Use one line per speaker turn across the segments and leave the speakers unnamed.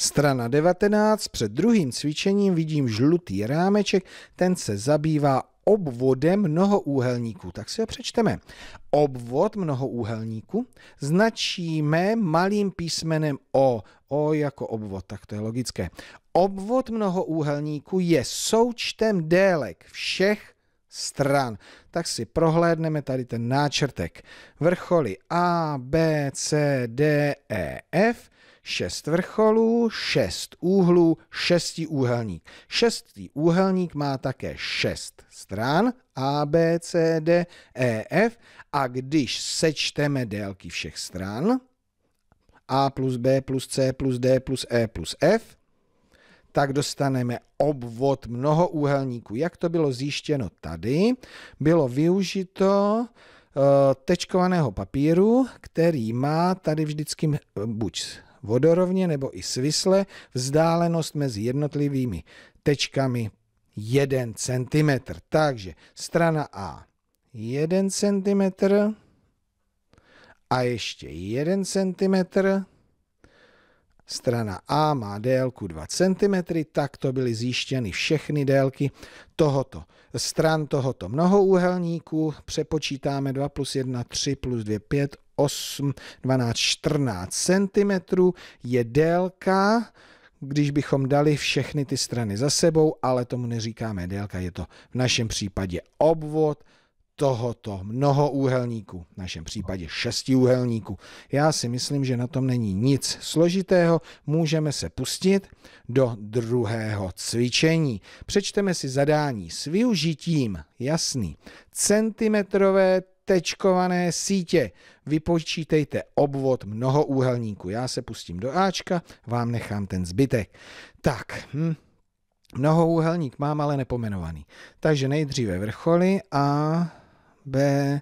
Strana 19, před druhým cvičením vidím žlutý rámeček, ten se zabývá obvodem mnohoúhelníků. Tak si ho přečteme. Obvod mnohoúhelníků značíme malým písmenem O. O jako obvod, tak to je logické. Obvod mnohoúhelníků je součtem délek všech stran. Tak si prohlédneme tady ten náčrtek. Vrcholy A, B, C, D, E, F, šest vrcholů, šest úhlů, šestiúhelník. Šestý úhelník má také šest stran A, B, C, D, E, F a když sečteme délky všech stran, A plus B plus C plus D plus E plus F, tak dostaneme obvod mnohoúhelníku. Jak to bylo zjištěno tady? Bylo využito eh, tečkovaného papíru, který má tady vždycky buď vodorovně nebo i svisle vzdálenost mezi jednotlivými tečkami 1 cm. Takže strana A 1 cm a ještě 1 cm Strana A má délku 2 cm, to byly zjištěny všechny délky tohoto stran tohoto mnohoúhelníku. Přepočítáme 2 plus 1, 3 plus 2, 5, 8, 12, 14 cm je délka, když bychom dali všechny ty strany za sebou, ale tomu neříkáme délka, je to v našem případě obvod tohoto mnohoúhelníku, v našem případě šestiúhelníku. Já si myslím, že na tom není nic složitého, můžeme se pustit do druhého cvičení. Přečteme si zadání s využitím, jasný, centimetrové tečkované sítě. Vypočítejte obvod mnohoúhelníku. Já se pustím do Ačka, vám nechám ten zbytek. Tak, hm, Mnohoúhelník mám ale nepomenovaný. Takže nejdříve vrcholy a B,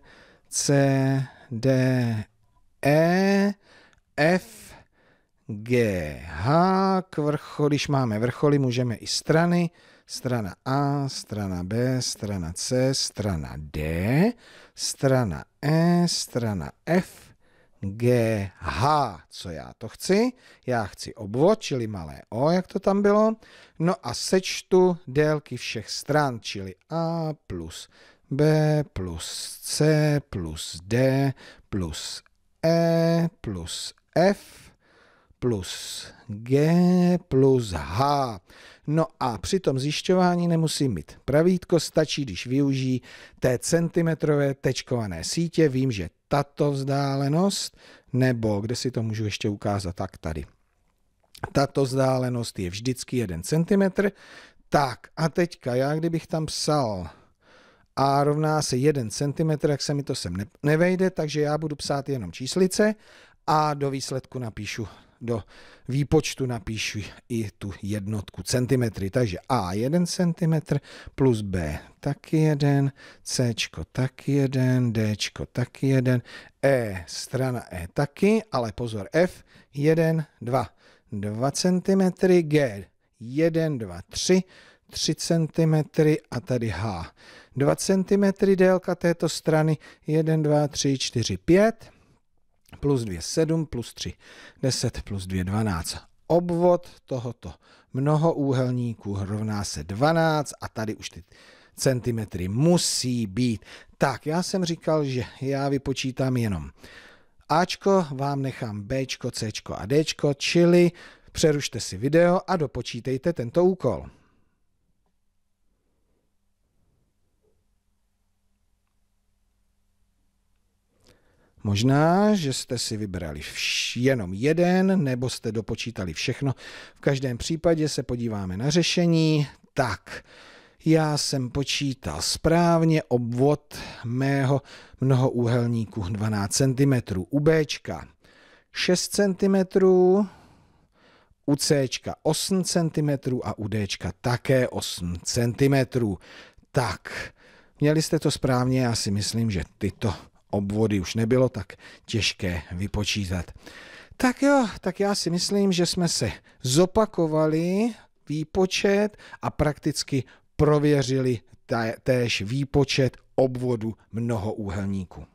C, D, E, F, G, H, k vrcholu, když máme vrcholy, můžeme i strany, strana A, strana B, strana C, strana D, strana E, strana F, G, H, co já to chci? Já chci obvod, čili malé O, jak to tam bylo. No a sečtu délky všech stran, čili A plus B plus C plus D plus E plus F plus G plus H. No a při tom zjišťování nemusí mít pravítko, stačí, když využijí té centimetrové tečkované sítě. Vím, že tato vzdálenost, nebo kde si to můžu ještě ukázat, tak tady. Tato vzdálenost je vždycky 1 cm. Tak a teďka já, kdybych tam psal a rovná se 1 cm, jak se mi to sem nevejde, takže já budu psát jenom číslice a do výsledku napíšu, do výpočtu napíšu i tu jednotku centimetry. Takže A 1 cm plus B taky 1, C taky 1, D taky 1, E strana E taky, ale pozor F 1, 2, 2 cm, G 1, 2, 3, 3 cm a tady H. 2 cm délka této strany 1, 2, 3, 4, 5 plus 2, 7 plus 3, 10 plus 2, 12. Obvod tohoto mnohoúhelníku rovná se 12 a tady už ty centimetry musí být. Tak, já jsem říkal, že já vypočítám jenom Ačko, vám nechám Bčko, Cčko a Dčko, čili přerušte si video a dopočítejte tento úkol. Možná, že jste si vybrali vš- jenom jeden, nebo jste dopočítali všechno. V každém případě se podíváme na řešení. Tak, já jsem počítal správně obvod mého mnohoúhelníku 12 cm u B 6 cm, u C 8 cm a u D také 8 cm. Tak, měli jste to správně, já si myslím, že tyto obvody už nebylo tak těžké vypočítat. Tak jo, tak já si myslím, že jsme se zopakovali výpočet a prakticky prověřili též výpočet obvodu mnohoúhelníku.